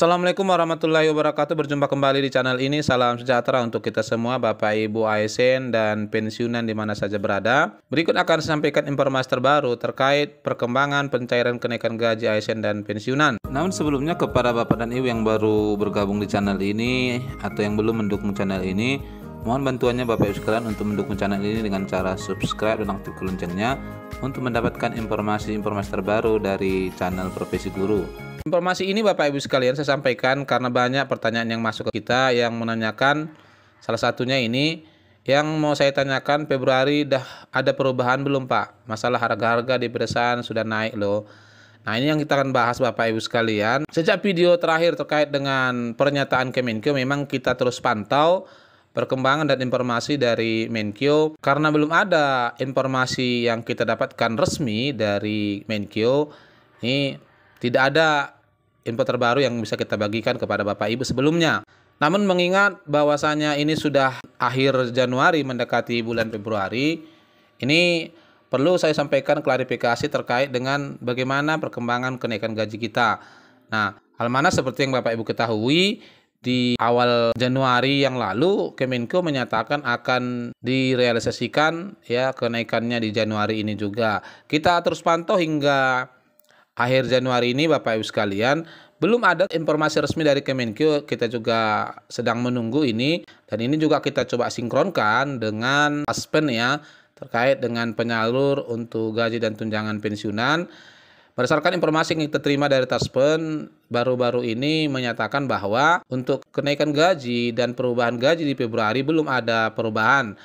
Assalamualaikum warahmatullahi wabarakatuh. Berjumpa kembali di channel ini. Salam sejahtera untuk kita semua, Bapak Ibu ASN dan pensiunan di mana saja berada. Berikut akan saya sampaikan informasi terbaru terkait perkembangan pencairan kenaikan gaji ASN dan pensiunan. Namun sebelumnya kepada Bapak dan Ibu yang baru bergabung di channel ini atau yang belum mendukung channel ini, Mohon bantuannya Bapak Ibu sekalian untuk mendukung channel ini dengan cara subscribe dan aktifkan loncengnya untuk mendapatkan informasi-informasi terbaru dari channel Profesi Guru. Informasi ini Bapak Ibu sekalian saya sampaikan karena banyak pertanyaan yang masuk ke kita yang menanyakan salah satunya ini yang mau saya tanyakan Februari dah ada perubahan belum Pak? Masalah harga-harga di pedesaan sudah naik loh. Nah ini yang kita akan bahas Bapak Ibu sekalian. Sejak video terakhir terkait dengan pernyataan Kemenkeu memang kita terus pantau perkembangan dan informasi dari Menkeu karena belum ada informasi yang kita dapatkan resmi dari Menkeu ini tidak ada info terbaru yang bisa kita bagikan kepada Bapak Ibu sebelumnya. Namun mengingat bahwasanya ini sudah akhir Januari mendekati bulan Februari, ini perlu saya sampaikan klarifikasi terkait dengan bagaimana perkembangan kenaikan gaji kita. Nah, hal mana seperti yang Bapak Ibu ketahui, di awal Januari yang lalu Kemenko menyatakan akan direalisasikan ya kenaikannya di Januari ini juga. Kita terus pantau hingga akhir Januari ini Bapak Ibu sekalian belum ada informasi resmi dari Kemenkyu, kita juga sedang menunggu ini dan ini juga kita coba sinkronkan dengan Aspen ya terkait dengan penyalur untuk gaji dan tunjangan pensiunan. Berdasarkan informasi yang kita terima dari Taspen, baru-baru ini menyatakan bahwa untuk kenaikan gaji dan perubahan gaji di Februari belum ada perubahan.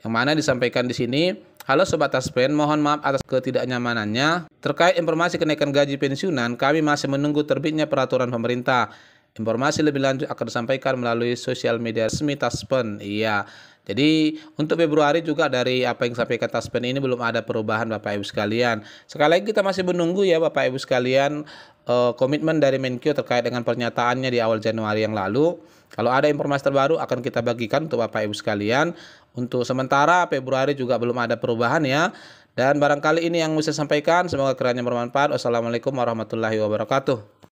Yang mana disampaikan di sini, Halo Sobat Taspen, mohon maaf atas ketidaknyamanannya. Terkait informasi kenaikan gaji pensiunan, kami masih menunggu terbitnya peraturan pemerintah. Informasi lebih lanjut akan disampaikan melalui sosial media resmi Taspen. Iya, jadi untuk Februari juga dari apa yang disampaikan Taspen ini belum ada perubahan Bapak Ibu sekalian. Sekali lagi kita masih menunggu ya Bapak Ibu sekalian eh, komitmen dari Menkyu terkait dengan pernyataannya di awal Januari yang lalu. Kalau ada informasi terbaru akan kita bagikan untuk Bapak Ibu sekalian. Untuk sementara Februari juga belum ada perubahan ya. Dan barangkali ini yang bisa sampaikan. Semoga kiranya bermanfaat. Wassalamualaikum warahmatullahi wabarakatuh.